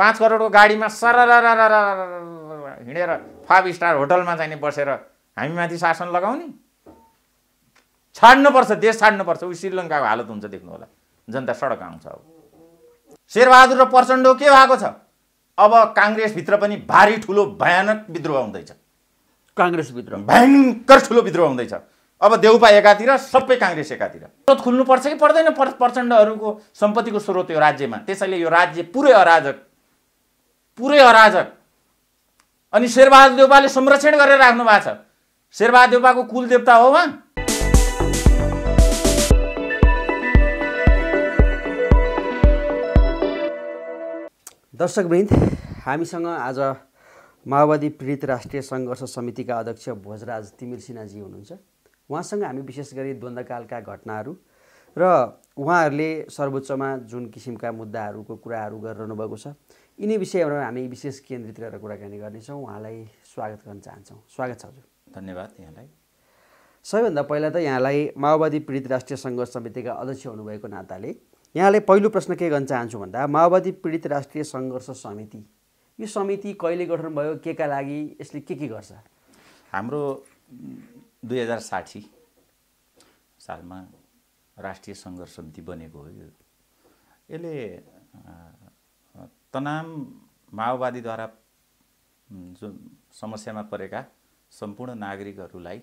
पाँच करोडको गाडीमा सरर हिँडेर फाइभ स्टार होटलमा चाहिँ बसेर हामीमाथि शासन लगाउने छाड्नुपर्छ देश छाड्नुपर्छ उयो श्रीलङ्काको हालत हुन्छ देख्नु होला जनता सडक आउँछ अब शेरबहादुर र प्रचण्ड के भएको छ अब काङ्ग्रेसभित्र पनि भारी ठुलो भयानक विद्रोह हुँदैछ काङ्ग्रेसभित्र भयङ्कर ठुलो विद्रोह हुँदैछ अब देउपा एकातिर सबै काङ्ग्रेस एकातिर स्रोत खुल्नुपर्छ कि पर्दैन प्रचण्डहरूको सम्पत्तिको स्रोत यो राज्यमा त्यसैले यो राज्य पुरै अराजक पुरै अराजक अनि शेरबहादुर देउपाले संरक्षण गरेर राख्नु भएको छ शेरबहादुर देउपाको कुल देवता हो उहाँ दर्शकवृन्द हामीसँग आज माओवादी पीडित राष्ट्रिय सङ्घर्ष समितिका अध्यक्ष भोजराज तिमिर सिन्हाजी हुनुहुन्छ उहाँसँग हामी विशेष गरी द्वन्द्वकालका घटनाहरू र उहाँहरूले सर्वोच्चमा जुन किसिमका मुद्दाहरूको कुराहरू गरिरहनु भएको छ यिनी विषयहरूमा हामी विशेष केन्द्रित रहेर कुराकानी गर्नेछौँ उहाँलाई स्वागत गर्न चाहन्छौँ स्वागत छ हजुर धन्यवाद यहाँलाई सबैभन्दा पहिला त यहाँलाई माओवादी पीडित राष्ट्रिय सङ्घर्ष समितिका अध्यक्ष हुनुभएको नाताले यहाँलाई पहिलो प्रश्न के गर्न चाहन्छु भन्दा माओवादी पीडित राष्ट्रिय सङ्घर्ष समिति यो समिति कहिले गठन भयो के का लागि यसले के के गर्छ हाम्रो दुई हजार साठी सालमा राष्ट्रिय सङ्घर्ष समिति बनेको हो यो यसले तनाम माओवादीद्वारा जुन समस्यामा परेका सम्पूर्ण नागरिकहरूलाई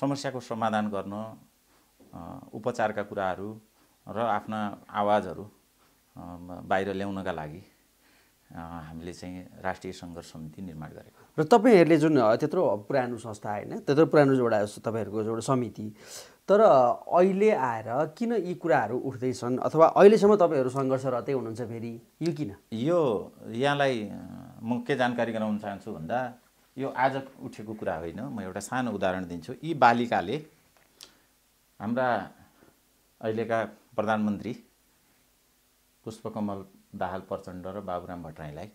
समस्याको समाधान गर्न उपचारका कुराहरू र आफ्ना आवाजहरू बाहिर ल्याउनका लागि हामीले चाहिँ राष्ट्रिय सङ्घर्ष समिति निर्माण गरेको र तपाईँहरूले जुन त्यत्रो पुरानो संस्था होइन त्यत्रो पुरानो एउटा तपाईँहरूको एउटा समिति तर अहिले आएर किन यी कुराहरू उठ्दैछन् अथवा अहिलेसम्म तपाईँहरू सङ्घर्षरतै हुनुहुन्छ फेरि यो किन यो यहाँलाई म के जानकारी गराउन चाहन्छु भन्दा यो आज उठेको कुरा होइन म एउटा सानो उदाहरण दिन्छु यी बालिकाले हाम्रा अहिलेका प्रधानमन्त्री पुष्पकमल दाहाल प्रचण्ड र बाबुराम भट्टराईलाई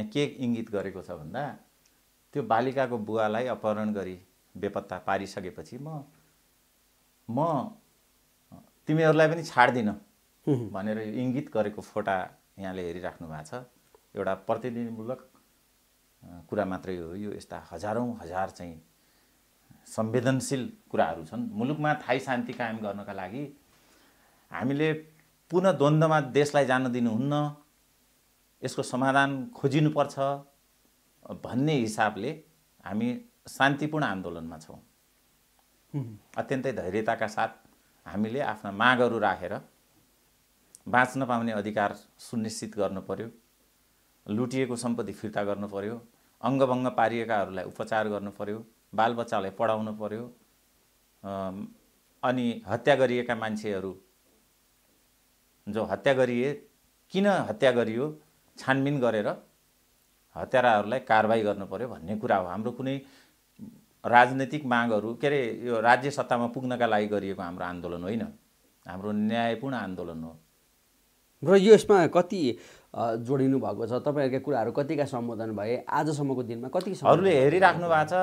यहाँ के इङ्गित गरेको छ भन्दा त्यो बालिकाको बुवालाई अपहरण गरी बेपत्ता पारिसकेपछि म म तिमीहरूलाई पनि छाड्दिन भनेर यो इङ्गित गरेको फोटा यहाँले हेरिराख्नु भएको छ एउटा प्रतिनिधिमूलक कुरा मात्रै हो यो यस्ता हजारौँ हजार चाहिँ संवेदनशील कुराहरू छन् मुलुकमा थाहै शान्ति कायम गर्नका लागि हामीले पुनः द्वन्द्वमा देशलाई जान दिनुहुन्न यसको समाधान खोजिनुपर्छ भन्ने हिसाबले हामी शान्तिपूर्ण आन्दोलनमा छौँ अत्यन्तै धैर्यताका साथ हामीले आफ्ना मागहरू राखेर बाँच्न पाउने अधिकार सुनिश्चित पर्यो लुटिएको सम्पत्ति फिर्ता पर्यो अङ्गभङ्ग पारिएकाहरूलाई उपचार पर्यो बालबच्चालाई पढाउनु पर्यो अनि हत्या गरिएका मान्छेहरू जो हत्या गरिए किन हत्या गरियो छानबिन गरेर हत्याराहरूलाई कारवाही गर्नु पर्यो भन्ने कुरा हो हाम्रो कुनै राजनैतिक मागहरू के अरे यो राज्य सत्तामा पुग्नका लागि गरिएको हाम्रो आन्दोलन होइन हाम्रो न्यायपूर्ण आन्दोलन हो र यसमा कति जोडिनु भएको छ तपाईँहरूका कुराहरू कतिका सम्बोधन भए आजसम्मको दिनमा कति अरूले हेरिराख्नु भएको छ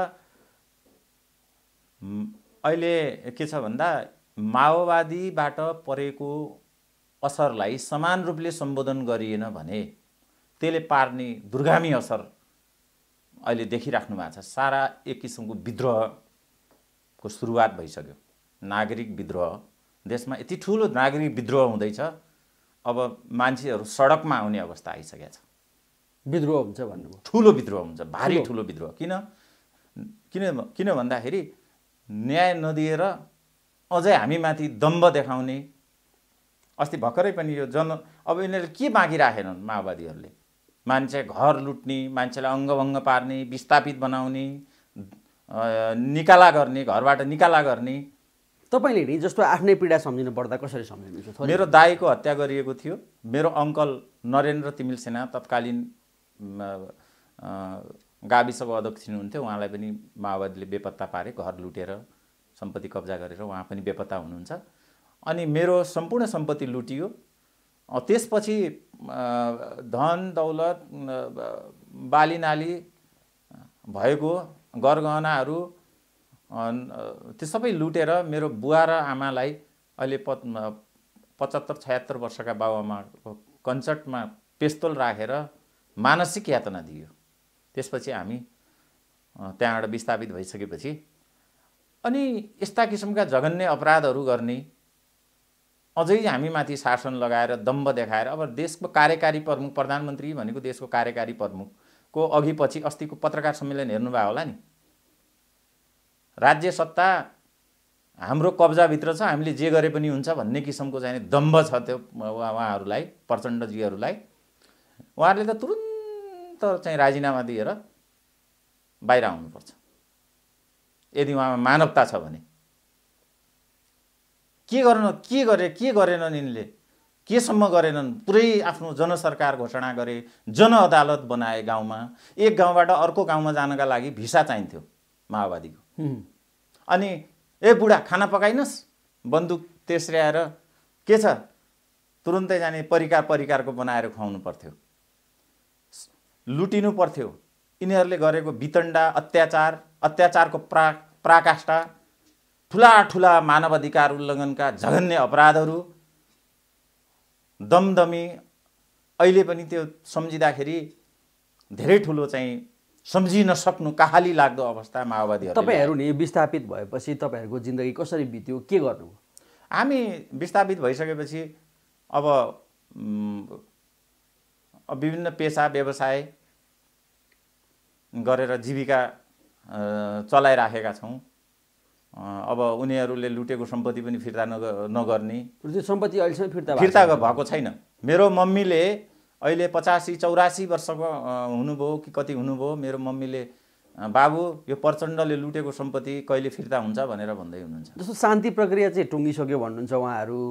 अहिले के छ भन्दा माओवादीबाट परेको असरलाई समान रूपले सम्बोधन गरिएन भने त्यसले पार्ने दुर्गामी असर अहिले देखिराख्नु भएको छ सारा एक किसिमको विद्रोहको सुरुवात भइसक्यो नागरिक विद्रोह देशमा यति ठुलो नागरिक विद्रोह हुँदैछ अब मान्छेहरू सडकमा आउने अवस्था आइसकेको छ विद्रोह हुन्छ भन्नुभयो ठुलो विद्रोह हुन्छ भारी ठुलो विद्रोह किन किन किन भन्दाखेरि न्याय नदिएर अझै हामीमाथि दम्ब देखाउने अस्ति भर्खरै पनि यो जन अब यिनीहरूले के बाँकी राखेनन् माओवादीहरूले मान्छे घर लुट्ने मान्छेलाई अङ्गभङ्ग पार्ने विस्थापित बनाउने निकाला गर्ने घरबाट निकाला गर्ने तपाईँले नि जस्तो आफ्नै पीडा सम्झिनु पर्दा कसरी सम्झिनुहुन्छ मेरो दाईको हत्या गरिएको थियो मेरो अङ्कल नरेन्द्र तिमिल सेना तत्कालीन गाविसको अध्यक्ष हुनुहुन्थ्यो उहाँलाई पनि माओवादीले बेपत्ता पारे घर लुटेर सम्पत्ति कब्जा गरेर उहाँ पनि बेपत्ता हुनुहुन्छ अनि मेरो सम्पूर्ण सम्पत्ति लुटियो त्यसपछि धन दौलत बाली नाली भएको गरगहनाहरू त्यो सबै लुटेर मेरो बुवा र आमालाई अहिले प पचहत्तर छयत्तर वर्षका बाबामा कन्सर्टमा पेस्तोल राखेर मानसिक यातना दियो त्यसपछि हामी त्यहाँबाट विस्थापित भइसकेपछि अनि यस्ता किसिमका जघन्य अपराधहरू गर्ने अझै हामी माथि शासन लगाएर दम्ब देखाएर अब देशको कार्यकारी प्रमुख प्रधानमन्त्री भनेको देशको कार्यकारी प्रमुखको अघि पछि अस्तिको पत्रकार सम्मेलन हेर्नुभयो होला नि राज्य सत्ता हाम्रो कब्जाभित्र छ हामीले जे गरे पनि हुन्छ भन्ने किसिमको चाहिँ दम्ब छ त्यो उहाँहरूलाई प्रचण्डजीहरूलाई उहाँहरूले त तुरुन्त चाहिँ राजीनामा दिएर बाहिर आउनुपर्छ यदि उहाँमा मानवता छ भने के गर्न के गरे के गरेनन् यिनले केसम्म गरेनन् पुरै आफ्नो जनसरकार घोषणा गरे जन अदालत बनाए गाउँमा एक गाउँबाट अर्को गाउँमा जानका लागि भिसा चाहिन्थ्यो माओवादीको अनि ए बुढा खाना पकाइनस् बन्दुक तेस्र्याएर के छ तुरुन्तै जाने परिकार परिकारको बनाएर खुवाउनु पर्थ्यो लुटिनु पर्थ्यो यिनीहरूले गरेको वितण्डा अत्याचार अत्याचारको प्रा प्राकाष्ठा ठुला ठुला मानवाधिकार उल्लङ्घनका जघन्य अपराधहरू दमदमी अहिले पनि त्यो सम्झिँदाखेरि धेरै ठुलो चाहिँ सम्झिन सक्नु कहाली लाग्दो अवस्था माओवादी तपाईँहरू नि विस्थापित भएपछि तपाईँहरूको जिन्दगी कसरी बित्यो के गर्नु हामी विस्थापित भइसकेपछि अब विभिन्न पेसा व्यवसाय गरेर जीविका चलाइराखेका छौँ अब उनीहरूले लुटेको सम्पत्ति पनि फिर्ता नग नगर्ने त्यो सम्पत्ति अहिलेसम्म फिर्ता फिर्ता भएको छैन मेरो मम्मीले अहिले पचासी चौरासी वर्षको हुनुभयो कि कति हुनुभयो मेरो मम्मीले बाबु यो प्रचण्डले लुटेको सम्पत्ति कहिले फिर्ता हुन्छ भनेर भन्दै हुनुहुन्छ जस्तो शान्ति प्रक्रिया चाहिँ टुङ्गिसक्यो भन्नुहुन्छ उहाँहरू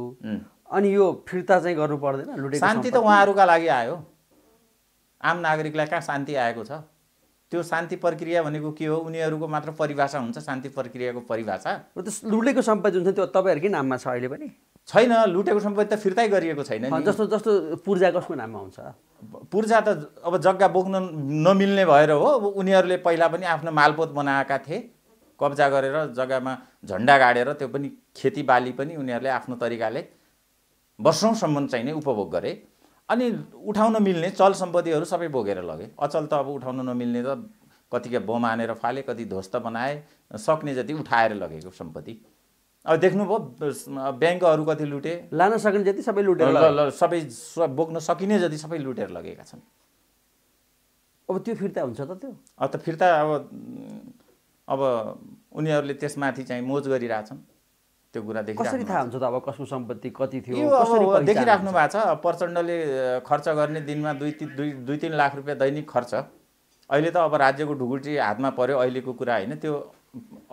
अनि यो फिर्ता चाहिँ गर्नु पर्दैन लुटेको शान्ति त उहाँहरूका लागि आयो आम नागरिकलाई कहाँ शान्ति आएको छ त्यो शान्ति प्रक्रिया भनेको के हो उनीहरूको मात्र परिभाषा हुन्छ शान्ति प्रक्रियाको परिभाषा र त्यो लुटेको सम्पत्ति हुन्छ त्यो तपाईँहरूकै नाममा छ अहिले पनि छैन लुटेको सम्पत्ति त फिर्ता गरिएको छैन जस्तो जस्तो पूर्जा कसको नाममा हुन्छ पूर्जा त अब जग्गा बोक्न नमिल्ने भएर हो उनीहरूले पहिला पनि आफ्नो मालपोत बनाएका थिए कब्जा गरेर जग्गामा झन्डा गाडेर त्यो पनि खेतीबाली पनि उनीहरूले आफ्नो तरिकाले वर्षौँसम्म चाहिँ नै उपभोग गरे अनि उठाउन मिल्ने चल सम्पत्तिहरू सबै बोकेर लगे अचल त अब उठाउन नमिल्ने त के बम हानेर फाले कति ध्वस्त बनाए सक्ने जति उठाएर लगेको सम्पत्ति अब देख्नुभयो ब्याङ्कहरू कति लुटे लान सकिने जति सबै लुटेर सबै बोक्न सकिने जति सबै लुटेर लगेका छन् अब त्यो फिर्ता हुन्छ त त्यो अब त फिर्ता अब अब उनीहरूले त्यसमाथि चाहिँ मोज गरिरहेछन् त्यो कुरा कसरी थाहा हुन्छ त अब कसको सम्पत्ति कति थियो देखिराख्नु भएको छ प्रचण्डले खर्च गर्ने दिनमा दुई तिन दुई दुई तिन लाख रुपियाँ दैनिक खर्च अहिले त अब राज्यको ढुकुटी हातमा पऱ्यो अहिलेको कुरा होइन त्यो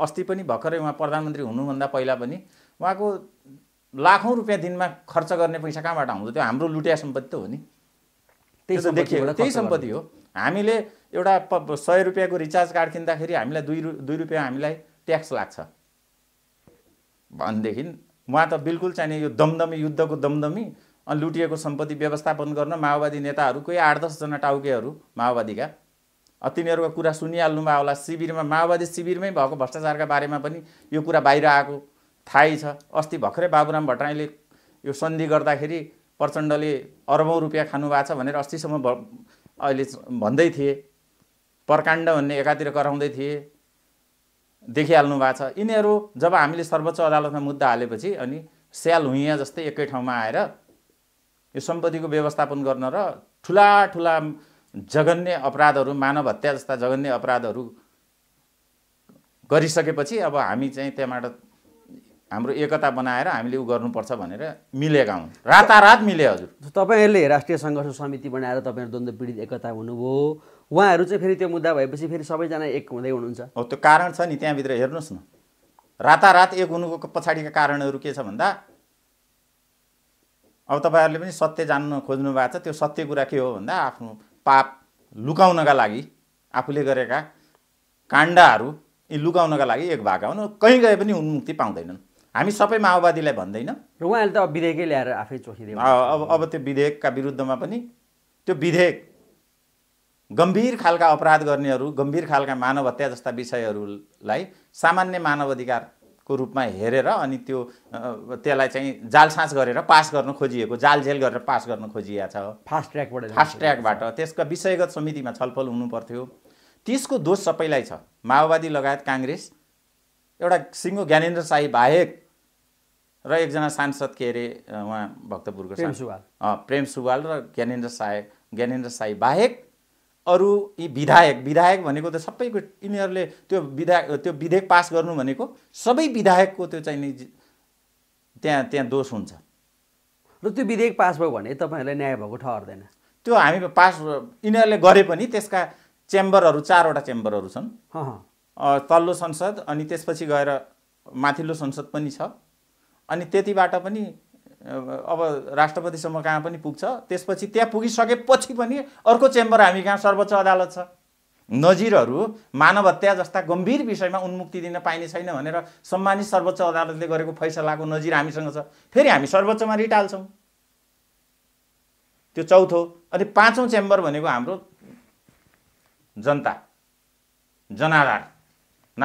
अस्ति पनि भर्खरै उहाँ प्रधानमन्त्री हुनुभन्दा पहिला पनि उहाँको लाखौँ रुपियाँ दिनमा खर्च गर्ने पैसा कहाँबाट आउँछ त्यो हाम्रो लुटिया सम्पत्ति त हो नि त्यही देखियो त्यही सम्पत्ति हो हामीले एउटा प सय रुपियाँको रिचार्ज कार्ड किन्दाखेरि हामीलाई दुई रु दुई रुपियाँ हामीलाई ट्याक्स लाग्छ भनेदेखि उहाँ त बिल्कुल चाहिने यो दमदमी युद्धको दमदमी अनि लुटिएको सम्पत्ति व्यवस्थापन गर्न माओवादी नेताहरू कोही आठ दसजना टाउकेहरू माओवादीका तिनीहरूको कुरा सुनिहाल्नुभयो होला शिविरमा माओवादी शिविरमै भएको भ्रष्टाचारका बारेमा पनि यो कुरा बाहिर आएको थाहै छ अस्ति भर्खरै बाबुराम भट्टराईले यो सन्धि गर्दाखेरि प्रचण्डले अरबौँ रुपियाँ खानुभएको छ भनेर अस्तिसम्म भ अहिले भन्दै थिए प्रकाण्ड भन्ने एकातिर कराउँदै थिए देखिहाल्नु भएको छ यिनीहरू जब हामीले सर्वोच्च अदालतमा मुद्दा हालेपछि अनि स्याल हुइयाँ जस्तै एकै ठाउँमा आएर यो सम्पत्तिको व्यवस्थापन गर्न र ठुला ठुला जघन्य अपराधहरू मानव हत्या जस्ता जघन्य अपराधहरू गरिसकेपछि अब हामी चाहिँ त्यहाँबाट हाम्रो एकता बनाएर हामीले ऊ गर्नुपर्छ भनेर मिलेका हौँ रातारात मिले हजुर तपाईँहरूले राष्ट्रिय सङ्घर्ष समिति बनाएर तपाईँहरू द्वन्द्व पीडित एकता हुनुभयो उहाँहरू चाहिँ फेरि त्यो मुद्दा भएपछि फेरि सबैजना एक हुँदै हुनुहुन्छ हो त्यो कारण छ नि त्यहाँभित्र हेर्नुहोस् न रातारात एक हुनुको पछाडिका कारणहरू के छ भन्दा अब तपाईँहरूले पनि सत्य जान्न खोज्नु भएको छ त्यो सत्य कुरा के हो भन्दा आफ्नो पाप लुकाउनका लागि आफूले गरेका काण्डहरू यी लुकाउनका लागि एक भाग हुनु कहीँ गए पनि उन्मुक्ति पाउँदैनन् हामी सबै माओवादीलाई भन्दैन र उहाँहरूले त अब विधेयकै ल्याएर आफै चोखिदियो अब अब त्यो विधेयकका विरुद्धमा पनि त्यो विधेयक गम्भीर खालका अपराध गर्नेहरू गम्भीर खालका मानव हत्या जस्ता विषयहरूलाई सामान्य मानव अधिकारको रूपमा हेरेर अनि त्यो त्यसलाई चाहिँ जालसाँच गरेर पास गर्न खोजिएको जालझेल गरेर पास गर्न खोजिएको छ फास्ट ट्र्याकबाट फास्ट ट्र्याकबाट त्यसका विषयगत समितिमा छलफल हुनुपर्थ्यो त्यसको दोष सबैलाई छ माओवादी लगायत काङ्ग्रेस एउटा सिङ्गो ज्ञानेन्द्र शाही बाहेक र एकजना सांसद के अरे उहाँ भक्तपुरको प्रेम सुवाल प्रेम सुवाल र ज्ञानेन्द्र साय ज्ञानेन्द्र शाही बाहेक अरू यी विधायक विधायक भनेको त सबैको यिनीहरूले त्यो विधायक त्यो विधेयक पास गर्नु भनेको सबै विधायकको त्यो चाहिँ नि त्यहाँ त्यहाँ दोष हुन्छ र त्यो विधेयक पास भयो भने तपाईँहरूलाई न्याय भएको ठहरदैन त्यो हामी पास यिनीहरूले गरे पनि त्यसका चेम्बरहरू चारवटा चेम्बरहरू छन् तल्लो संसद अनि त्यसपछि गएर माथिल्लो संसद पनि छ अनि त्यतिबाट पनि अब राष्ट्रपतिसम्म कहाँ पनि पुग्छ त्यसपछि त्यहाँ पुगिसकेपछि पनि अर्को चेम्बर हामी कहाँ सर्वोच्च अदालत छ नजिरहरू मानव हत्या जस्ता गम्भीर विषयमा उन्मुक्ति दिन पाइने छैन भनेर सम्मानित सर्वोच्च अदालतले गरेको फैसलाको नजिर हामीसँग छ फेरि हामी सर्वोच्चमा रिट हाल्छौँ त्यो चौथो अनि पाँचौँ चेम्बर भनेको हाम्रो जनता जनाधार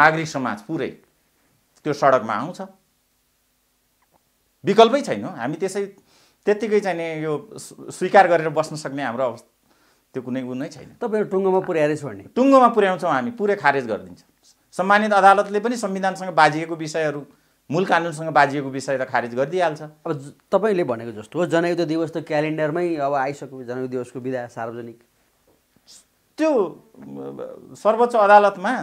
नागरिक समाज पुरै त्यो सडकमा आउँछ विकल्पै छैन हामी त्यसै त्यत्तिकै चाहिने यो स्वीकार गरेर बस्न सक्ने हाम्रो अवस्था त्यो कुनै गुण नै छैन तपाईँहरू टुङ्गोमा पुर्याएछ छोड्ने टुङ्गोमा पुर्याउँछौँ हामी पुरै खारेज गरिदिन्छ सम्मानित अदालतले पनि संविधानसँग बाजिएको विषयहरू मूल कानुनसँग बाजिएको विषय त खारेज गरिदिइहाल्छ अब तपाईँले भनेको जस्तो हो जनयुद्ध दिवस त क्यालेन्डरमै अब आइसक्यो जनयुद्ध दिवसको विधा सार्वजनिक त्यो सर्वोच्च अदालतमा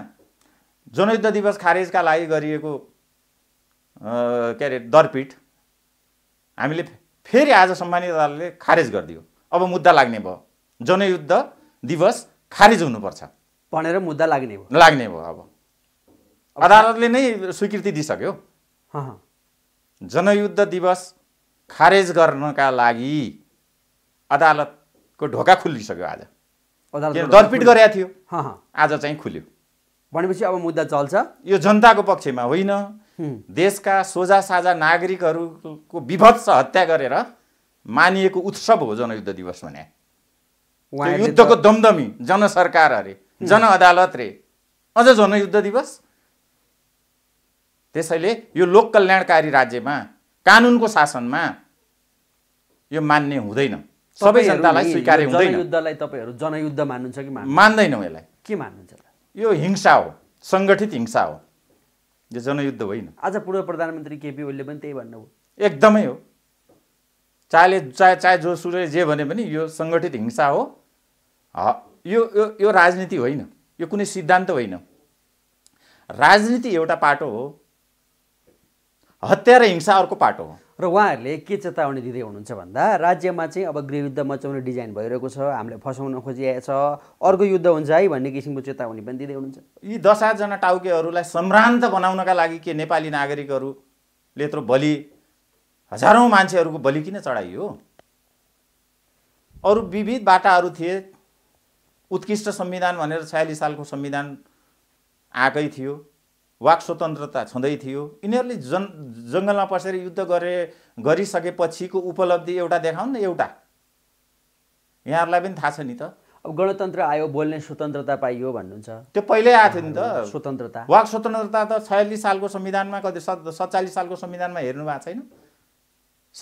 जनयुद्ध दिवस खारेजका लागि गरिएको के अरे दरपिट हामीले फेरि आज सम्मानित अदालतले खारेज गरिदियो अब मुद्दा लाग्ने भयो जनयुद्ध दिवस खारेज हुनुपर्छ भनेर मुद्दा लाग्ने भयो लाग्ने भयो अब अदालतले नै स्वीकृति दिइसक्यो जनयुद्ध दिवस खारेज गर्नका लागि अदालतको ढोका खुलिसक्यो आज दरपिट गरेका थियो आज चाहिँ खुल्यो भनेपछि अब मुद्दा चल्छ यो जनताको पक्षमा होइन देशका सोझा साझा नागरिकहरूको विभत्स हत्या गरेर मानिएको उत्सव हो जनयुद्ध दिवस भने युद्धको दमदमी जनसरकार अरे जन अदालत रे अझ जनयुद्ध दिवस त्यसैले यो लोक कल्याणकारी राज्यमा कानुनको शासनमा यो मान्ने हुँदैन सबै जनतालाई स्वीकार हुँदैन युद्धलाई तपाईँहरू जनयुद्ध मान्नुहुन्छ कि मान्दैनौँ यसलाई के मान्नुहुन्छ यो हिंसा हो सङ्गठित हिंसा हो यो जनयुद्ध होइन आज पूर्व प्रधानमन्त्री केपी ओलीले पनि त्यही भन्नुभयो एकदमै हो चाहे चाहे चाहे जो सुरे जे भने पनि यो सङ्गठित हिंसा हो यो यो यो राजनीति होइन यो कुनै सिद्धान्त होइन राजनीति एउटा पाटो हो हत्या र हिंसा अर्को पाटो हो र उहाँहरूले के चेतावनी दिँदै हुनुहुन्छ भन्दा राज्यमा चाहिँ अब गृहयुद्ध मचाउने डिजाइन भइरहेको छ हामीले फसाउन खोजिआएको छ अर्को युद्ध हुन्छ है भन्ने किसिमको चेतावनी पनि दिँदै हुनुहुन्छ यी दस आठजना टाउकेहरूलाई सम्भ्रान्त बनाउनका लागि के नेपाली नागरिकहरूले यत्रो बलि हजारौँ मान्छेहरूको बलि किन चढाइयो अरू विविध बाटाहरू थिए उत्कृष्ट संविधान भनेर छयालिस सालको संविधान आएकै थियो वाक स्वतन्त्रता छँदै थियो यिनीहरूले जन जङ्गलमा पसेर युद्ध गरे गरिसकेपछिको उपलब्धि एउटा देखाउन एउटा यहाँहरूलाई पनि थाहा छ नि त अब गणतन्त्र आयो बोल्ने स्वतन्त्रता पाइयो भन्नुहुन्छ त्यो पहिल्यै आएको थियो नि त स्वतन्त्रता वाक स्वतन्त्रता त छयालिस सालको संविधानमा कति सत्तालिस सालको संविधानमा हेर्नु भएको छैन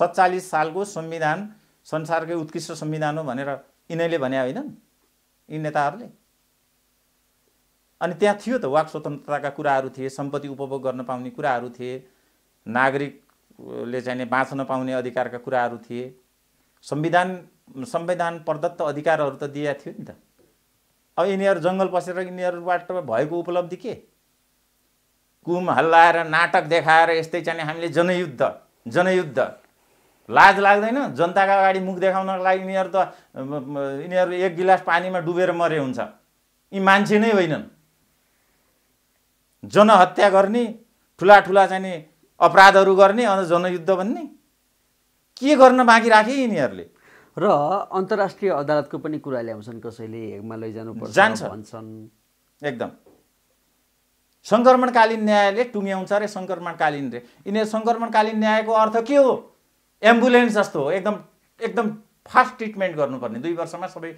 सत्तालिस सालको संविधान संसारकै उत्कृष्ट संविधान हो भनेर यिनीहरूले भने होइनन् यी नेताहरूले अनि त्यहाँ थियो त वाक स्वतन्त्रताका कुराहरू थिए सम्पत्ति उपभोग गर्न पाउने कुराहरू थिए नागरिकले चाहिने बाँच्न पाउने अधिकारका कुराहरू थिए संविधान संविधान प्रदत्त अधिकारहरू त दिएको थियो नि त अब यिनीहरू जङ्गल पसेर यिनीहरूबाट भएको उपलब्धि के कुम हल्लाएर नाटक देखाएर यस्तै चाहिँ हामीले जनयुद्ध जनयुद्ध लाज लाग्दैन जनताका अगाडि मुख देखाउनको लागि यिनीहरू त यिनीहरू एक गिलास पानीमा डुबेर मरे हुन्छ यी मान्छे नै होइनन् जनहत्या गर्ने ठुला ठुला चाहिँ अपराधहरू गर्ने अन्त जनयुद्ध भन्ने के गर्न बाँकी राखे यिनीहरूले र अन्तर्राष्ट्रिय अदालतको पनि कुरा ल्याउँछन् कसैले हेगमा लैजानु जान्छ भन्छन् एकदम सङ्क्रमणकालीन न्यायले टुङ्ग्याउँछ रे सङ्क्रमणकालीन रे यिनीहरू सङ्क्रमणकालीन न्यायको अर्थ के हो एम्बुलेन्स जस्तो हो एकदम एकदम फास्ट ट्रिटमेन्ट गर्नुपर्ने दुई वर्षमा सबै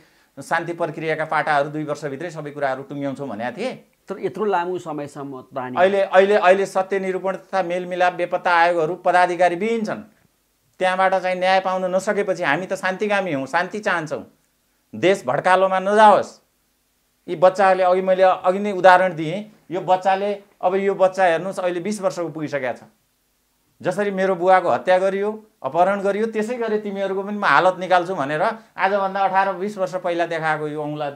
शान्ति प्रक्रियाका पाटाहरू दुई वर्षभित्रै सबै कुराहरू टुङ्ग्याउँछौँ भनेको थिएँ तर यत्रो लामो समयसम्म अहिले अहिले अहिले सत्य निरूपण तथा मेलमिलाप बेपत्ता आयोगहरू पदाधिकारी विहीन छन् त्यहाँबाट चाहिँ न्याय पाउन नसकेपछि हामी त शान्तिगामी हौँ शान्ति चाहन्छौँ देश भड्कालोमा नजाओस् यी बच्चाहरूले अघि मैले अघि नै उदाहरण दिएँ यो बच्चाले अब यो बच्चा हेर्नुहोस् अहिले बिस वर्षको पुगिसकेको छ जसरी मेरो बुवाको हत्या गरियो अपहरण गरियो त्यसै गरी तिमीहरूको पनि म हालत निकाल्छु भनेर आजभन्दा अठार बिस वर्ष पहिला देखाएको यो औँला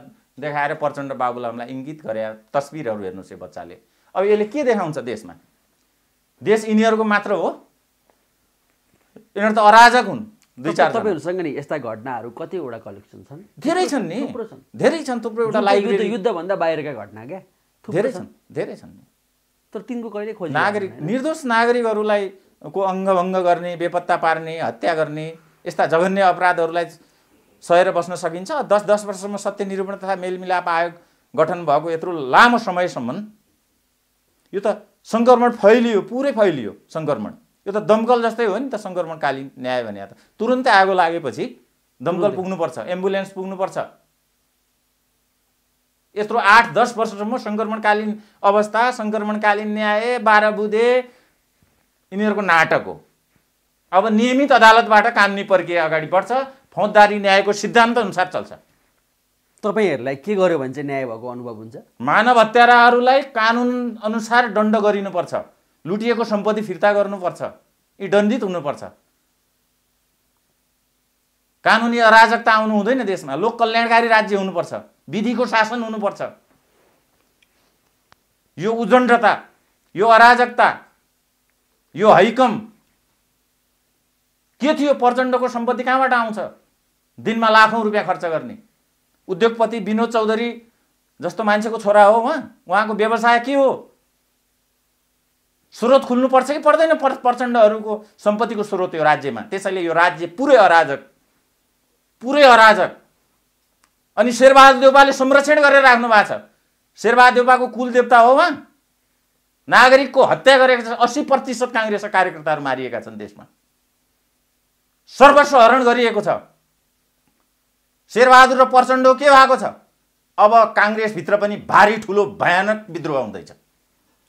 देखाएर प्रचण्ड बाबुलामलाई इङ्गित गरे तस्विरहरू हेर्नुहोस् यो बच्चाले अब यसले के देखाउँछ देशमा देश यिनीहरूको मात्र हो यिनीहरू त अराजक हुन् दुई चार तपाईँहरूसँग नि यस्ता घटनाहरू कतिवटा कलेक्सन छन् धेरै छन् नि धेरै छन् थुप्रैवटा लाइब्रेरी युद्धभन्दा बाहिरका घटना क्या धेरै छन् धेरै छन् तर तिनको कहिले खोज नागरिक निर्दोष नागरिकहरूलाई को अङ्गभङ्ग गर्ने बेपत्ता पार्ने हत्या गर्ने यस्ता जघन्य अपराधहरूलाई सहेर बस्न सकिन्छ दस दस वर्षसम्म सत्य निरूपण तथा मेलमिलाप आयोग गठन भएको यत्रो लामो समयसम्म यो त सङ्क्रमण फैलियो पुरै फैलियो सङ्क्रमण यो त दमकल जस्तै हो नि त सङ्क्रमणकालीन न्याय भने त तुरन्तै आगो लागेपछि दमकल पुग्नुपर्छ एम्बुलेन्स पुग्नुपर्छ यत्रो आठ दस वर्षसम्म सङ्क्रमणकालीन अवस्था सङ्क्रमणकालीन न्याय बाह्र बुधे यिनीहरूको नाटक हो अब नियमित अदालतबाट कानुनी प्रक्रिया अगाडि बढ्छ फौजदारी न्यायको सिद्धान्त अनुसार चल्छ तपाईँहरूलाई के गर्यो भने चाहिँ न्याय भएको अनुभव हुन्छ मानव हत्याराहरूलाई कानुन अनुसार दण्ड गरिनुपर्छ लुटिएको सम्पत्ति फिर्ता गर्नुपर्छ यी दण्डित हुनुपर्छ कानुनी अराजकता आउनु हुँदैन देशमा लोक कल्याणकारी राज्य हुनुपर्छ विधिको शासन हुनुपर्छ यो उजण्डता यो अराजकता यो हैकम के थियो प्रचण्डको सम्पत्ति कहाँबाट आउँछ दिनमा लाखौँ रुपियाँ खर्च गर्ने उद्योगपति विनोद चौधरी जस्तो मान्छेको छोरा हो उहाँ उहाँको व्यवसाय के हो स्रोत खुल्नुपर्छ कि पर्दैन प्रचण्डहरूको सम्पत्तिको स्रोत यो राज्यमा त्यसैले यो राज्य पुरै अराजक पुरै अराजक अनि शेरबहादुर देउपाले संरक्षण गरेर राख्नु भएको छ शेरबहादुर देउपाको कुल देवता हो उहाँ नागरिकको हत्या गरेका छन् अस्सी प्रतिशत काङ्ग्रेसका कार्यकर्ताहरू मारिएका छन् देशमा सर्वस्व हरण गरिएको छ शेरबहादुर र प्रचण्ड के भएको छ अब काङ्ग्रेसभित्र पनि भारी ठुलो भयानक विद्रोह हुँदैछ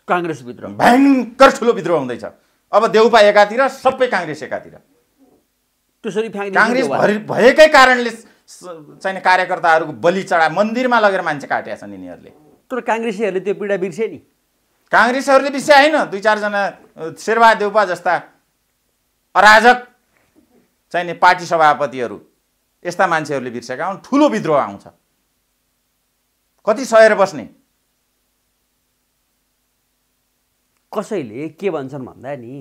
काङ्ग्रेसभित्र भयङ्कर ठुलो विद्रोह हुँदैछ अब देउपा एकातिर सबै काङ्ग्रेस एकातिर त्यसरी काङ्ग्रेस भएकै कारणले चाहिँ कार्यकर्ताहरूको बलि चढा मन्दिरमा लगेर मान्छे काटेका छन् यिनीहरूले तर काङ्ग्रेसीहरूले त्यो पीडा बिर्से नि काङ्ग्रेसहरूले विषय होइन दुई चारजना शेर्वा देउपा जस्ता अराजक चाहिने पार्टी सभापतिहरू यस्ता मान्छेहरूले बिर्सेका हुन् ठुलो विद्रोह आउँछ कति सहेर बस्ने कसैले के भन्छन् भन्दा नि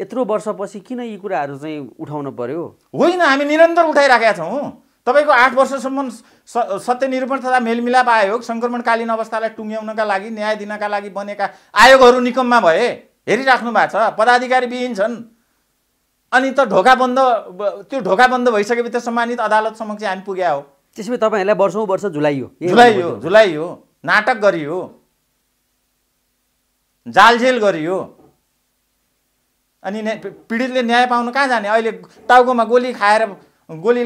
यत्रो वर्षपछि किन यी कुराहरू चाहिँ उठाउनु पर्यो होइन हामी निरन्तर उठाइराखेका छौँ तपाईँको आठ वर्षसम्म स सत्यनिरूपण तथा मेलमिलाप आयोग सङ्क्रमणकालीन अवस्थालाई टुङ्ग्याउनका लागि न्याय दिनका लागि बनेका आयोगहरू निकममा भए हेरिराख्नु भएको छ पदाधिकारी विहीन छन् अनि त ढोका बन्द त्यो ढोका बन्द भइसकेपछि त सम्मानित अदालत समक्ष हामी पुग्या हो त्यसपछि तपाईँहरूलाई वर्षौँ वर्ष झुलाइयो झुलाइयो झुलाइयो नाटक गरियो जालझेल गरियो अनि पीडितले न्याय पाउनु कहाँ जाने अहिले टाउकोमा गोली खाएर गोली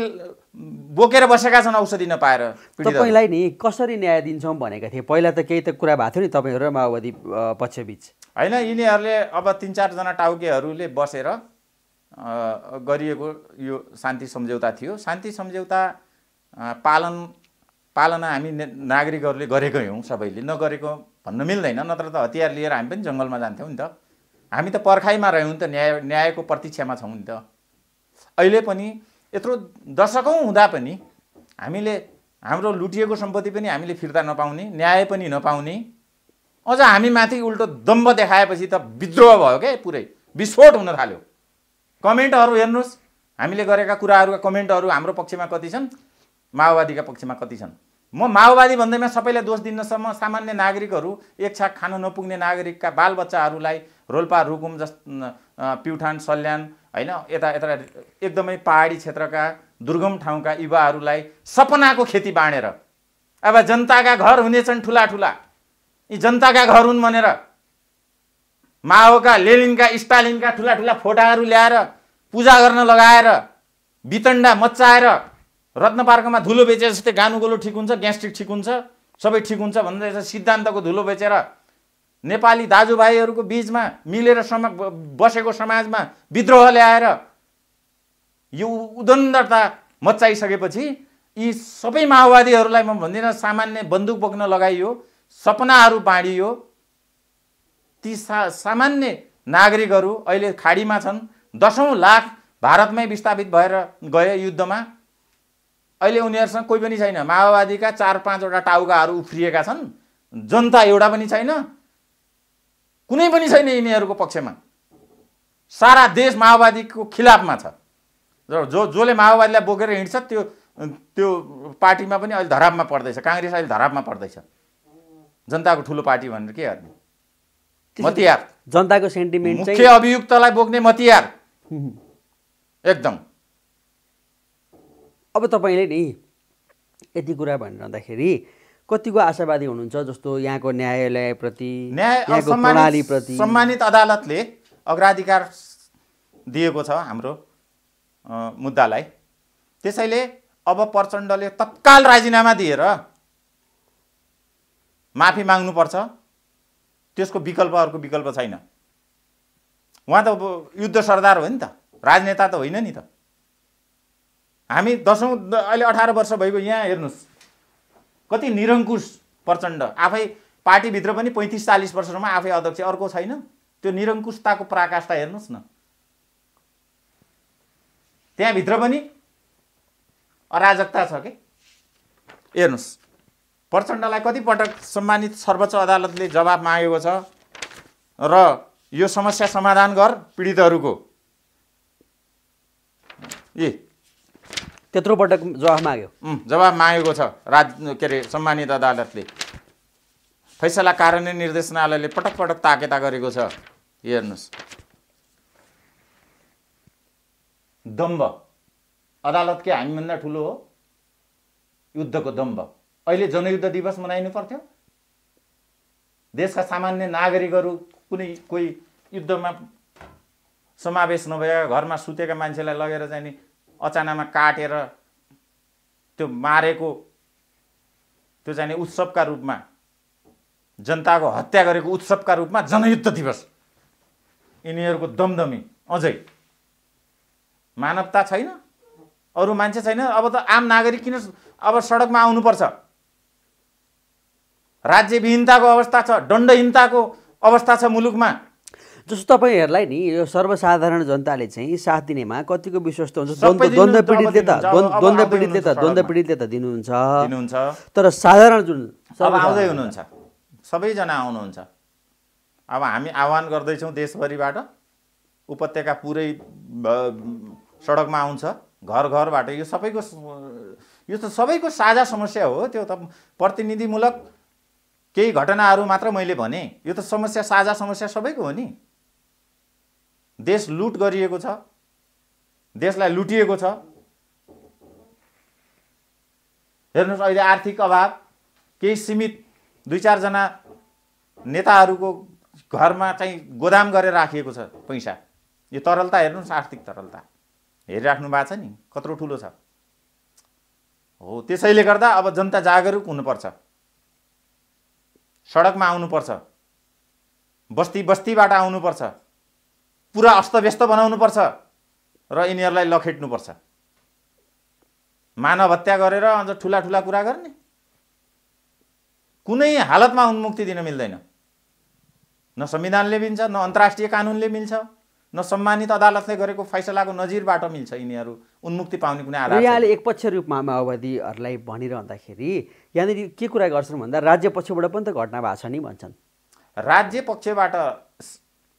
बोकेर बसेका छन् औषधि नपाएर तपाईँलाई नि कसरी न्याय दिन्छौँ भनेका थिए पहिला त केही त कुरा भएको थियो नि तपाईँहरू र माओवादी पक्षबिच होइन यिनीहरूले अब तिन चारजना टाउकेहरूले बसेर गरिएको यो शान्ति सम्झौता थियो शान्ति सम्झौता पालन पालना हामी नागरिकहरूले गरेकै हौँ सबैले नगरेको भन्न मिल्दैन नत्र त हतियार लिएर हामी पनि जङ्गलमा जान्थ्यौँ नि त हामी त पर्खाइमा रह्यौँ नि त न्याय न्यायको प्रतीक्षामा छौँ नि त अहिले पनि यत्रो दशकौँ हुँदा पनि हामीले हाम्रो लुटिएको सम्पत्ति पनि हामीले फिर्ता नपाउने न्याय पनि नपाउने अझ हामी माथि उल्टो दम्ब देखाएपछि त विद्रोह भयो क्या पुरै विस्फोट हुन थाल्यो कमेन्टहरू हेर्नुहोस् हामीले गरेका कुराहरूका कमेन्टहरू हाम्रो पक्षमा कति छन् माओवादीका पक्षमा कति छन् म माओवादी भन्दैमा सबैलाई दोष दिनसम्म सामान्य नागरिकहरू एक छाक खान नपुग्ने नागरिकका बालबच्चाहरूलाई रोल्पा रुकुम जस् प्युठान सल्यान होइन यता यता एकदमै पहाडी क्षेत्रका दुर्गम ठाउँका युवाहरूलाई सपनाको खेती बाँडेर अब जनताका घर हुनेछन् ठुला ठुला यी जनताका घर हुन् भनेर माओका लेलिनका स्टालिनका ठुला ठुला फोटाहरू ल्याएर पूजा गर्न लगाएर बितन्डा मच्चाएर रत्न पार्कमा धुलो बेचेर जस्तै गानुगोलो ठिक हुन्छ ग्यास्ट्रिक ठिक हुन्छ सबै ठिक हुन्छ भन्दैछ सिद्धान्तको धुलो बेचेर नेपाली दाजुभाइहरूको बिचमा मिलेर सम बसेको समाजमा विद्रोह ल्याएर यो उदण्डता मचाइसकेपछि यी सबै माओवादीहरूलाई म भन्दिनँ सामान्य बन्दुक बोक्न लगाइयो सपनाहरू बाँडियो ती सा सामान्य नागरिकहरू अहिले खाडीमा छन् दसौँ लाख भारतमै विस्थापित भएर गए युद्धमा अहिले उनीहरूसँग कोही पनि छैन माओवादीका चार पाँचवटा टाउकाहरू उफ्रिएका छन् जनता एउटा पनि छैन कुनै पनि छैन यिनीहरूको पक्षमा सारा देश माओवादीको खिलाफमा छ जो जसले माओवादीलाई बोकेर हिँड्छ त्यो त्यो पार्टीमा पनि अहिले धरापमा पर्दैछ काङ्ग्रेस अहिले धरापमा पर्दैछ जनताको ठुलो पार्टी भनेर के हेर्ने मतियार जनताको सेन्टिमेन्ट मुख्य अभियुक्तलाई बोक्ने मतियार एकदम अब तपाईँले नि यति कुरा भनिरहँदाखेरि कतिको आशावादी हुनुहुन्छ जस्तो यहाँको न्यायालयप्रति न्याय सम्मानित अदालतले अग्राधिकार दिएको छ हाम्रो मुद्दालाई त्यसैले अब प्रचण्डले तत्काल राजीनामा दिएर माफी माग्नुपर्छ त्यसको विकल्प अर्को विकल्प छैन उहाँ त अब युद्ध सरदार हो नि त राजनेता त होइन नि त हामी दसौँ अहिले अठार वर्ष भइगयो यहाँ हेर्नुहोस् कति निरङ्कुश प्रचण्ड आफै पार्टीभित्र पनि पैँतिस चालिस वर्षसम्म आफै अध्यक्ष अर्को छैन त्यो निरङ्कुशताको पराकाष्ठा हेर्नुहोस् न त्यहाँभित्र पनि अराजकता छ कि हेर्नुहोस् प्रचण्डलाई कतिपटक सम्मानित सर्वोच्च अदालतले जवाब मागेको छ र यो समस्या समाधान गर पीडितहरूको ए त्यत्रो पटक जवाफ माग्यो जवाफ मागेको छ राज के अरे सम्मानित अदालतले फैसला कारण निर्देशनालयले पटक पटक ताकेता गरेको छ हेर्नुहोस् दम्ब अदालत के हामीभन्दा ठुलो हो युद्धको दम्ब अहिले जनयुद्ध दिवस मनाइनु पर्थ्यो देशका सामान्य नागरिकहरू कुनै कोही युद्धमा समावेश नभएका घरमा सुतेका मान्छेलाई लगेर चाहिँ नि अचानकमा काटेर त्यो मारेको त्यो चाहिँ उत्सवका रूपमा जनताको हत्या गरेको उत्सवका रूपमा जनयुद्ध दिवस यिनीहरूको दमदमी अझै मानवता छैन अरू मान्छे छैन अब त आम नागरिक किन अब सडकमा आउनुपर्छ राज्यविहीनताको अवस्था छ दण्डहीनताको अवस्था छ मुलुकमा जस्तो तपाईँहरूलाई नि यो सर्वसाधारण जनताले चाहिँ साथ दिनेमा कतिको विश्वस्त हुन्छ द्वन्द पीडितले त द्वन्द पीडितले त द्वन्द पीडितले त दिनुहुन्छ तर साधारण जुन आउँदै हुनुहुन्छ सबैजना आउनुहुन्छ अब हामी आह्वान गर्दैछौँ देशभरिबाट उपत्यका पुरै सडकमा आउँछ घर घरबाट यो सबैको यो त सबैको साझा समस्या हो त्यो त प्रतिनिधिमूलक केही घटनाहरू मात्र मैले भने यो त समस्या साझा समस्या सबैको हो नि देश लुट गरिएको छ देशलाई लुटिएको छ हेर्नुहोस् अहिले आर्थिक अभाव केही सीमित दुई चारजना नेताहरूको घरमा चाहिँ गोदाम गरेर राखिएको छ पैसा यो तरलता हेर्नुहोस् आर्थिक तरलता हेरिराख्नु भएको छ नि कत्रो ठुलो छ हो त्यसैले गर्दा अब जनता जागरुक हुनुपर्छ सडकमा आउनुपर्छ बस्ती बस्तीबाट आउनुपर्छ पुरा अस्तव्यस्त बनाउनुपर्छ र यिनीहरूलाई लखेट्नुपर्छ मानव हत्या गरेर अझ ठुला ठुला कुरा गर्ने कुनै हालतमा उन्मुक्ति दिन मिल्दैन न संविधानले मिल्छ न अन्तर्राष्ट्रिय कानुनले मिल्छ न सम्मानित अदालतले गरेको फैसलाको नजिरबाट मिल्छ यिनीहरू उन्मुक्ति पाउने कुनै आधार यहाँले एकपक्षीय रूपमा माओवादीहरूलाई भनिरहँदाखेरि यहाँनिर के कुरा गर्छन् भन्दा राज्य पक्षबाट पनि त घटना भएको छ नि भन्छन् राज्य पक्षबाट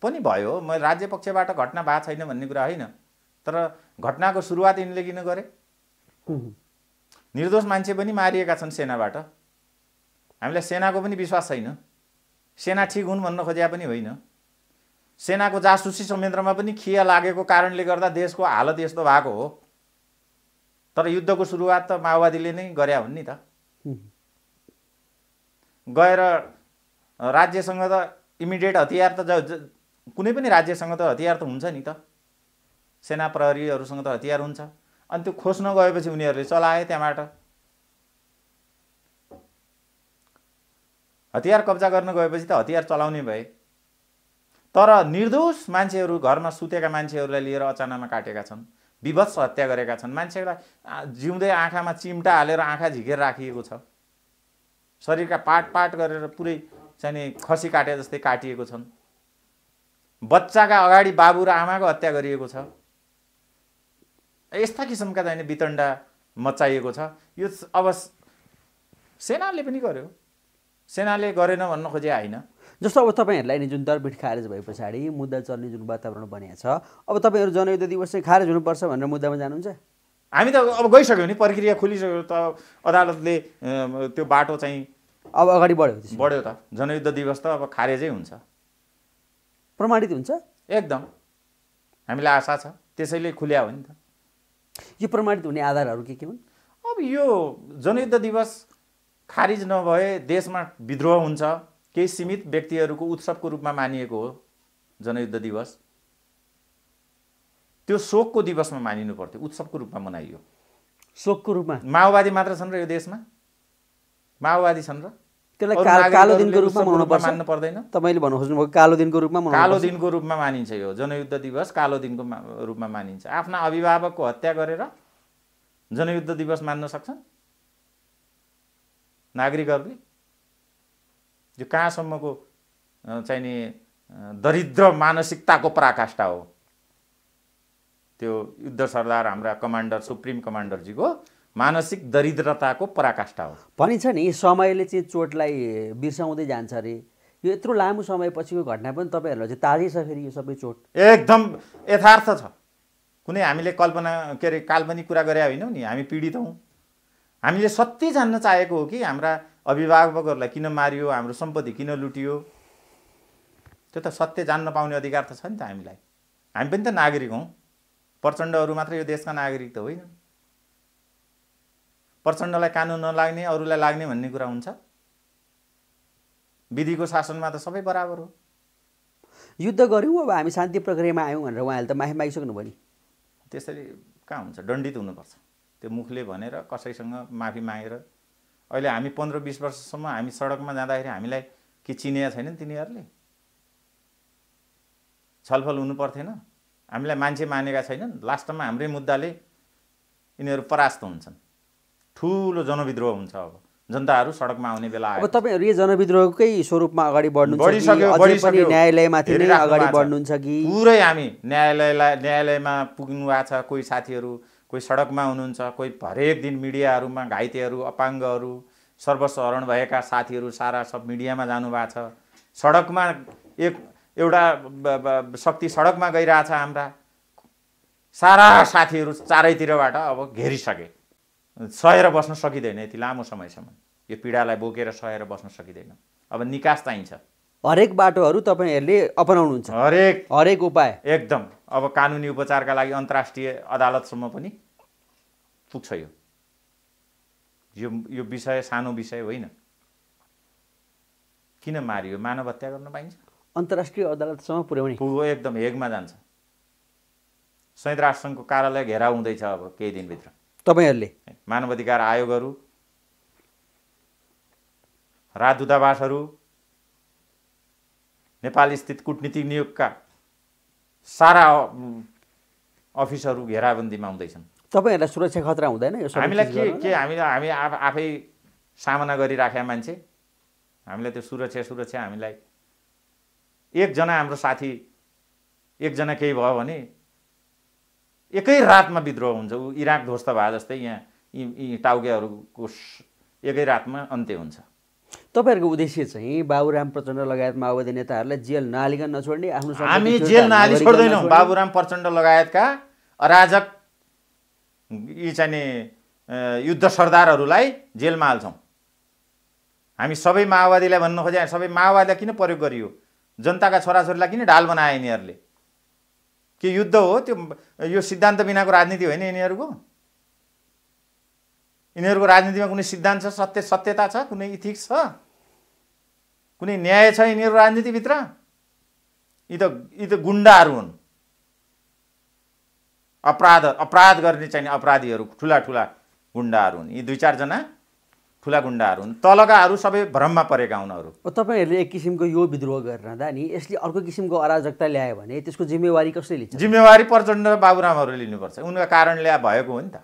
पनि भयो म राज्य पक्षबाट घटना भएको छैन भन्ने कुरा होइन तर घटनाको सुरुवात यिनले किन गरे निर्दोष मान्छे पनि मारिएका छन् सेनाबाट हामीलाई सेनाको पनि विश्वास छैन सेना ठिक हुन् भन्न खोज्या पनि होइन सेनाको जासुसी संयन्त्रमा पनि खिया लागेको कारणले गर्दा देशको हालत यस्तो भएको हो तर युद्धको सुरुवात त माओवादीले नै गरे हुन् नि त गएर राज्यसँग त इमिडिएट हतियार त कुनै पनि राज्यसँग त हतियार त हुन्छ नि त सेना प्रहरीहरूसँग त हतियार हुन्छ अनि त्यो खोज्न गएपछि उनीहरूले चलाए त्यहाँबाट हतियार कब्जा गर्न गएपछि त हतियार चलाउने भए तर निर्दोष मान्छेहरू घरमा सुतेका मान्छेहरूलाई लिएर अचानकमा काटेका छन् विभत्स हत्या गरेका छन् मान्छेलाई जिउँदै आँखामा चिम्टा हालेर आँखा झिकेर राखिएको छ शरीरका पाट पाट गरेर पुरै चाहिँ खसी काटे जस्तै काटिएको छन् बच्चाका अगाडि बाबु र आमाको हत्या गरिएको छ यस्ता किसिमका चाहिँ वितण्डा मचाइएको छ यो अब सेनाले पनि गर्यो सेनाले गरेन भन्न खोजे होइन जस्तो अब तपाईँहरूलाई नि जुन दरबिट खारेज भए पछाडि मुद्दा चल्ने जुन वातावरण बनिएको छ अब तपाईँहरू जनयुद्ध दिवस चाहिँ खारेज हुनुपर्छ भनेर मुद्दामा जानुहुन्छ हामी त अब गइसक्यौँ नि प्रक्रिया खुलिसक्यो त अदालतले त्यो बाटो चाहिँ अब अगाडि बढ्यो बढ्यो त जनयुद्ध दिवस त अब खारेजै हुन्छ प्रमाणित हुन्छ एकदम हामीलाई आशा छ त्यसैले खुल्या हो नि त यो प्रमाणित हुने आधारहरू के के हुन् अब यो जनयुद्ध दिवस खारिज नभए देशमा विद्रोह हुन्छ केही सीमित व्यक्तिहरूको उत्सवको रूपमा मानिएको हो जनयुद्ध दिवस त्यो शोकको दिवसमा मानिनु पर्थ्यो उत्सवको रूपमा मनाइयो शोकको रूपमा माओवादी मात्र छन् र यो देशमा माओवादी छन् र त्यसलाई कालो दिनको रूपमा मान्नु पर्दैन तपाईँले भन्नु खोज्नुभयो कालो दिनको रूपमा कालो दिनको रूपमा मानिन्छ यो जनयुद्ध दिवस कालो दिनको रूपमा मानिन्छ आफ्ना अभिभावकको हत्या गरेर जनयुद्ध दिवस मान्न सक्छन् नागरिकहरूले यो कहाँसम्मको चाहिने दरिद्र मानसिकताको पराकाष्ठा हो त्यो युद्ध सरदार हाम्रा कमान्डर सुप्रिम कमान्डरजीको मानसिक दरिद्रताको पराकाष्ठा हो भनिन्छ नि समयले चाहिँ चोटलाई बिर्साउँदै जान्छ अरे यो यत्रो लामो समयपछिको घटना पनि तपाईँहरूलाई चाहिँ ताजै छ फेरि यो सबै चोट एकदम यथार्थ छ कुनै हामीले कल्पना के अरे काल्पनिक कुरा गरे होइनौँ नि हामी पीडित हौँ हामीले सत्य जान्न चाहेको हो कि हाम्रा अभिभावकहरूलाई किन मारियो हाम्रो सम्पत्ति किन लुटियो त्यो त सत्य जान्न पाउने अधिकार त छ नि त हामीलाई हामी पनि त नागरिक हौँ प्रचण्डहरू मात्र यो देशका नागरिक त होइन प्रचण्डलाई कानुन नलाग्ने अरूलाई लाग्ने भन्ने कुरा हुन्छ विधिको शासनमा त सबै बराबर हो युद्ध गऱ्यौँ अब हामी शान्ति प्रक्रियामा आयौँ भनेर उहाँले त माफी मागिसक्नुभयो नि त्यसरी कहाँ हुन्छ दण्डित हुनुपर्छ त्यो मुखले भनेर कसैसँग माफी मागेर अहिले हामी पन्ध्र बिस वर्षसम्म हामी सडकमा जाँदाखेरि हामीलाई के चिनिया छैनन् तिनीहरूले छलफल हुनु पर्थेन हामीलाई मान्छे मानेका छैनन् लास्टमा हाम्रै मुद्दाले यिनीहरू परास्त हुन्छन् ठुलो जनविद्रोह हुन्छ अब जनताहरू सडकमा आउने बेला अब तपाईँहरू यो जनविद्रोहकै स्वरूपमा अगाडि बढ्नु न्यायालयमाथि अगाडि बढ्नुहुन्छ कि पुरै हामी न्यायालयलाई न्यायालयमा पुग्नु भएको छ कोही साथीहरू कोही सडकमा हुनुहुन्छ कोही हरेक दिन मिडियाहरूमा घाइतेहरू अपाङ्गहरू सर्वसहरण भएका साथीहरू सारा सब मिडियामा जानुभएको छ सडकमा एक एउटा शक्ति सडकमा गइरहेछ हाम्रा सारा साथीहरू चारैतिरबाट अब घेरिसके सहेर बस्न सकिँदैन यति लामो समयसम्म यो पीडालाई बोकेर सहेर बस्न सकिँदैन अब निकास चाहिन्छ हरेक बाटोहरू तपाईँहरूले अपनाउनुहुन्छ हरेक हरेक उपाय एकदम अब कानुनी उपचारका लागि अन्तर्राष्ट्रिय अदालतसम्म पनि पुग्छ यो यो यो विषय सानो विषय होइन किन मारियो मानव हत्या गर्न पाइन्छ अन्तर्राष्ट्रिय अदालतसम्म पुर्याउने पुगो एकदम हेगमा जान्छ संयुक्त राष्ट्रसङ्घको कार्यालय घेराउ हुँदैछ अब केही दिनभित्र तपाईँहरूले मानवाधिकार आयोगहरू राजदूतावासहरू नेपाल स्थित कुटनीतिक नियोगका सारा अफिसहरू घेराबन्दीमा हुँदैछन् तपाईँहरूलाई सुरक्षा खतरा हुँदैन यो हामीलाई के के हामी हामी आफै सामना गरिराखेका मान्छे हामीलाई त्यो सुरक्षा सुरक्षा हामीलाई एकजना हाम्रो साथी एकजना केही भयो भने एकै रातमा विद्रोह हुन्छ ऊ इराक ध्वस्त भए जस्तै यहाँ यी यी टाउकेहरूको एकै रातमा अन्त्य हुन्छ तपाईँहरूको उद्देश्य चाहिँ बाबुराम प्रचण्ड लगायत माओवादी नेताहरूलाई जेल नहालिकन नछोड्ने आफ्नो हामी जेल नहाली छोड्दैनौँ बाबुराम प्रचण्ड लगायतका अराजक यी चाहिँ युद्ध सरदारहरूलाई जेलमा हाल्छौँ हामी सबै माओवादीलाई भन्नु खोजे सबै माओवादीलाई किन प्रयोग गरियो जनताका छोराछोरीलाई किन ढाल बनाए यिनीहरूले के युद्ध हो त्यो यो सिद्धान्त बिनाको राजनीति होइन यिनीहरूको यिनीहरूको राजनीतिमा कुनै सिद्धान्त छ सत्य सत्यता छ कुनै इथिक्स छ कुनै न्याय छ यिनीहरू राजनीतिभित्र यी त यी त गुन्डाहरू हुन् अपराध अपराध गर्ने चाहिने अपराधीहरू ठुला ठुला गुन्डाहरू हुन् यी दुई चारजना ठुला गुन्डाहरू हुन् तलकाहरू सबै भ्रममा परेका हुन् अरू तपाईँहरूले एक किसिमको यो विद्रोह गरिरहँदा नि यसले अर्को किसिमको अराजकता ल्यायो भने त्यसको जिम्मेवारी कसले लिन्छ जिम्मेवारी प्रचण्ड बाबुरामहरूले लिनुपर्छ उनका कारणले भएको हो नि त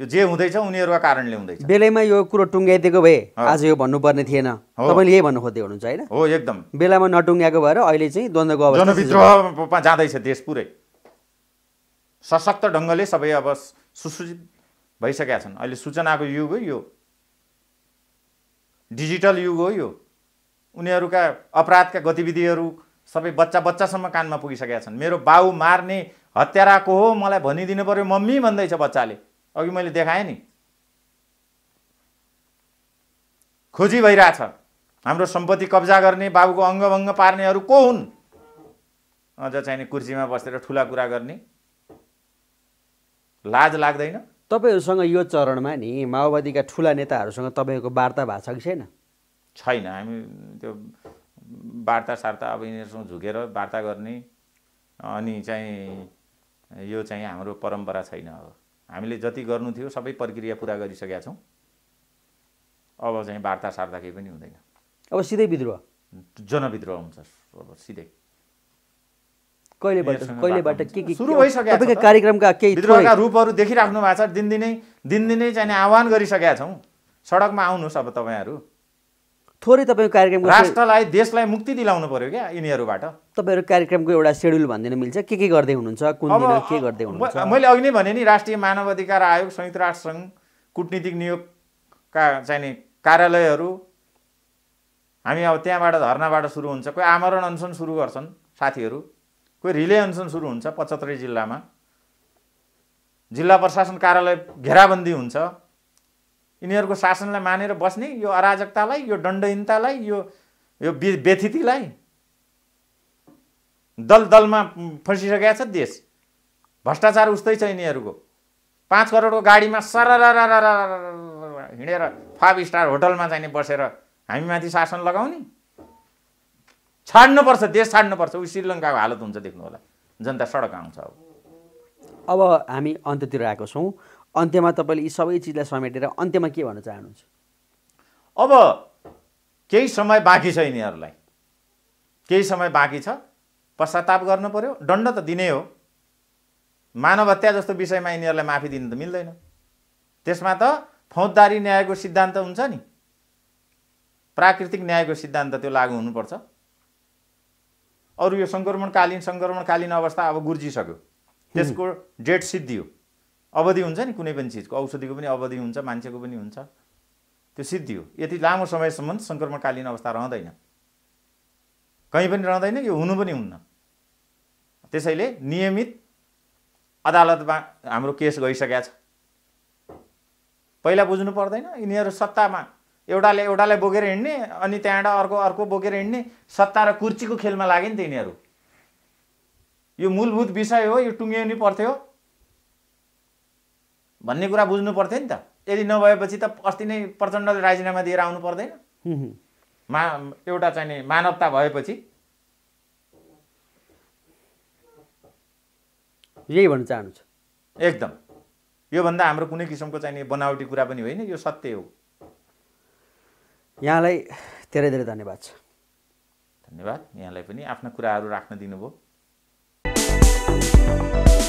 यो जे हुँदैछ उनीहरूका कारणले हुँदैछ बेलैमा यो कुरो टुङ्ग्याइदिएको भए आज यो भन्नुपर्ने थिएन तपाईँले यही भन्नु खोज्दै हुनुहुन्छ होइन हो एकदम बेलामा नटुङ्ग्याएको भएर अहिले चाहिँ द्वन्द्वको जनविद्रोहमा जाँदैछ देश पुरै सशक्त ढङ्गले सबै अब सुसूचित भइसकेका छन् अहिले सूचनाको युग हो यो डिजिटल युग हो यो उनीहरूका अपराधका गतिविधिहरू सबै बच्चा बच्चासम्म कानमा पुगिसकेका छन् मेरो बाउ मार्ने हत्याराको हो मलाई भनिदिनु पऱ्यो मम्मी भन्दैछ बच्चाले अघि मैले देखाएँ नि खोजी भइरहेछ हाम्रो सम्पत्ति कब्जा गर्ने बाबुको अङ्गभङ्ग पार्नेहरू को हुन् अझ चाहिने कुर्सीमा बसेर ठुला कुरा गर्ने लाज लाग्दैन तपाईँहरूसँग यो चरणमा नि माओवादीका ठुला नेताहरूसँग तपाईँको वार्ता भएको छ कि छैन छैन हामी त्यो वार्ता सार्ता अब यिनीहरूसँग झुकेर वार्ता गर्ने अनि चाहिँ यो चाहिँ हाम्रो परम्परा छैन अब हामीले जति गर्नु थियो सबै प्रक्रिया पुरा गरिसकेका छौँ अब चाहिँ वार्ता सार्दा केही पनि हुँदैन अब सिधै विद्रोह जनविद्रोह हुन्छ अब सिधै कहिलेबाट कहिलेबाट के के सुरु भइसकेको कार्यक्रमका केही विद्रोहका रूपहरू देखिराख्नु भएको छ दिनदिनै दिनदिनै चाहिँ आह्वान गरिसकेका छौँ सडकमा आउनुहोस् अब तपाईँहरू थोरै तपाईँको कार्यक्रम राष्ट्रलाई देशलाई मुक्ति दिलाउनु पर्यो क्या यिनीहरूबाट तपाईँहरू कार्यक्रमको एउटा सेड्युल भनिदिनु मिल्छ के के गर्दै हुनुहुन्छ कुन दिन के गर्दै हुनुहुन्छ मैले अघि नै भने नि राष्ट्रिय मानव अधिकार आयोग संयुक्त राष्ट्रसङ्घ कुटनीतिक नियोगका चाहिने कार्यालयहरू हामी अब त्यहाँबाट धर्नाबाट सुरु हुन्छ कोही आमरण अनसन सुरु गर्छन् साथीहरू कोही रिले अनसन सुरु हुन्छ पचहत्तरी जिल्लामा जिल्ला प्रशासन कार्यालय घेराबन्दी हुन्छ यिनीहरूको शासनलाई मानेर बस्ने यो अराजकतालाई यो दण्डहीनतालाई यो यो व्यथितिलाई दल दलमा फर्सिसकेका छ देश भ्रष्टाचार उस्तै छ यिनीहरूको पाँच करोडको गाडीमा सररररर हिँडेर फाइभ स्टार होटलमा चाहिने बसेर हामीमाथि शासन लगाउने छाड्नुपर्छ देश छाड्नुपर्छ उयो श्रीलङ्काको हालत हुन्छ देख्नु होला जनता सडक आउँछ अब अब हामी अन्ततिर आएको छौँ अन्त्यमा तपाईँले यी सबै चिजलाई समेटेर अन्त्यमा के भन्न चाहनुहुन्छ अब केही समय बाँकी छ यिनीहरूलाई केही समय बाँकी छ पश्चाताप गर्नु पऱ्यो दण्ड त दिनै हो मानव हत्या जस्तो विषयमा यिनीहरूलाई माफी दिनु त मिल्दैन त्यसमा त फौजदारी न्यायको सिद्धान्त हुन्छ नि प्राकृतिक न्यायको सिद्धान्त त्यो लागु हुनुपर्छ अरू यो सङ्क्रमणकालीन सङ्क्रमणकालीन अवस्था अब गुर्जिसक्यो त्यसको डेट सिद्धियो अवधि हुन्छ नि कुनै पनि चिजको औषधिको पनि अवधि हुन्छ मान्छेको पनि हुन्छ त्यो सिद्धि हो यति लामो समयसम्म सङ्क्रमणकालीन अवस्था रहँदैन कहीँ पनि रहँदैन यो हुनु पनि हुन्न त्यसैले नियमित अदालतमा हाम्रो केस गइसकेका छ पहिला बुझ्नु पर्दैन यिनीहरू सत्तामा एउटाले एउटालाई बोकेर हिँड्ने अनि त्यहाँबाट अर्को अर्को बोकेर हिँड्ने सत्ता र कुर्चीको खेलमा लाग्यो नि त यिनीहरू यो मूलभूत विषय हो यो टुङ्गिनु पर्थ्यो भन्ने कुरा बुझ्नु पर्थ्यो नि त यदि नभएपछि त अस्ति नै प्रचण्डले राजीनामा दिएर आउनु पर्दैन मा एउटा चाहिने मानवता भएपछि यही भन्न चाहन्छु एकदम योभन्दा हाम्रो कुनै किसिमको चाहिने बनावटी कुरा पनि होइन यो सत्य हो यहाँलाई धेरै धेरै धन्यवाद छ धन्यवाद यहाँलाई पनि आफ्ना कुराहरू राख्न दिनुभयो